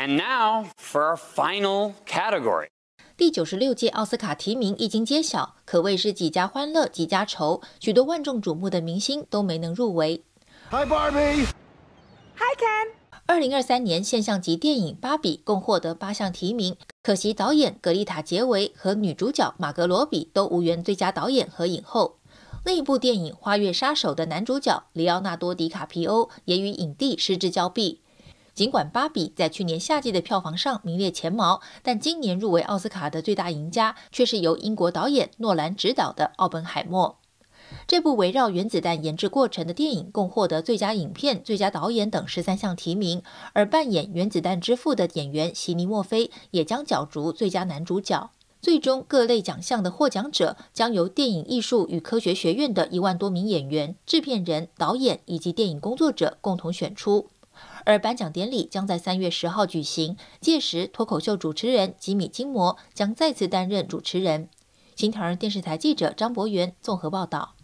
And final category. now for our 第九十六届奥斯卡提名一经揭晓，可谓是几家欢乐几家愁，许多万众瞩目的明星都没能入围。Hi Barbie, Hi Ken。二零二三年现象级电影《芭比》共获得八项提名，可惜导演格丽塔·杰维和女主角玛格罗比都无缘最佳导演和影后。另一部电影《花月杀手》的男主角里奥纳多·迪卡皮欧也与影帝失之交臂。尽管《芭比》在去年夏季的票房上名列前茅，但今年入围奥斯卡的最大赢家却是由英国导演诺兰执导的《奥本海默》。这部围绕原子弹研制过程的电影共获得最佳影片、最佳导演等十三项提名，而扮演原子弹之父的演员席尼·莫菲也将角逐最佳男主角。最终各类奖项的获奖者将由电影艺术与科学学院的一万多名演员、制片人、导演以及电影工作者共同选出。而颁奖典礼将在三月十号举行，届时脱口秀主持人吉米金摩将再次担任主持人。新唐人电视台记者张博元综合报道。